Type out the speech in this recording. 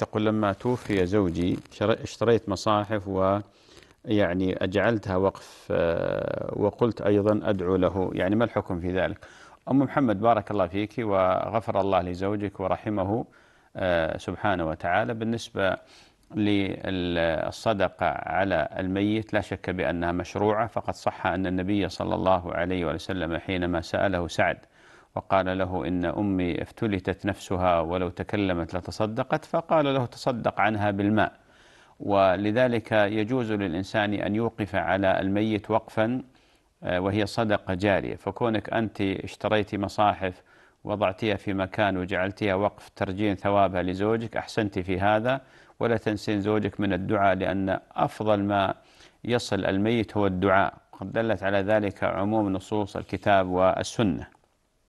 تقول لما توفي زوجي اشتريت مصاحف و يعني أجعلتها وقف آه، وقلت أيضا أدعو له يعني ما الحكم في ذلك أم محمد بارك الله فيك وغفر الله لزوجك ورحمه آه، سبحانه وتعالى بالنسبة للصدقة على الميت لا شك بأنها مشروعة فقد صح أن النبي صلى الله عليه وسلم حينما سأله سعد وقال له إن أمي افتلتت نفسها ولو تكلمت لتصدقت فقال له تصدق عنها بالماء ولذلك يجوز للإنسان أن يوقف على الميت وقفا آه، وهي صدقة جارية فكونك أنت اشتريت مصاحف وضعتيها في مكان وجعلتيها وقف ترجين ثوابها لزوجك أحسنت في هذا ولا تنسين زوجك من الدعاء لأن أفضل ما يصل الميت هو الدعاء قد دلت على ذلك عموم نصوص الكتاب والسنة